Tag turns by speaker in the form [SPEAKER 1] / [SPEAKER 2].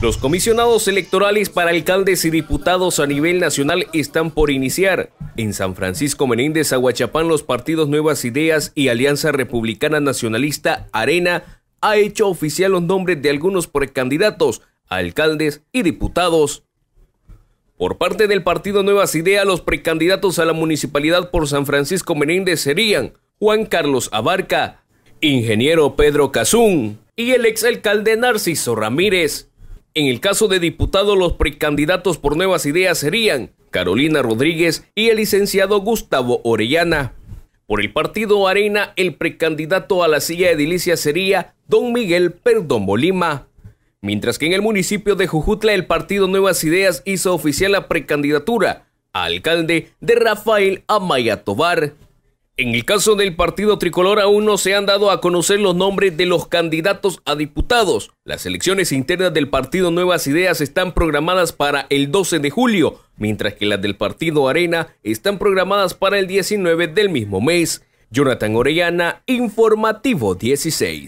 [SPEAKER 1] Los comisionados electorales para alcaldes y diputados a nivel nacional están por iniciar. En San Francisco Menéndez, Aguachapán, los partidos Nuevas Ideas y Alianza Republicana Nacionalista Arena ha hecho oficial los nombres de algunos precandidatos, alcaldes y diputados. Por parte del partido Nuevas Ideas, los precandidatos a la municipalidad por San Francisco Menéndez serían Juan Carlos Abarca, ingeniero Pedro Cazún y el exalcalde Narciso Ramírez. En el caso de diputado, los precandidatos por Nuevas Ideas serían Carolina Rodríguez y el licenciado Gustavo Orellana. Por el partido Arena, el precandidato a la silla edilicia sería don Miguel Perdón Bolima. Mientras que en el municipio de Jujutla el partido Nuevas Ideas hizo oficial la precandidatura a alcalde de Rafael Amaya Tobar. En el caso del partido tricolor aún no se han dado a conocer los nombres de los candidatos a diputados. Las elecciones internas del partido Nuevas Ideas están programadas para el 12 de julio, mientras que las del partido Arena están programadas para el 19 del mismo mes. Jonathan Orellana, Informativo 16.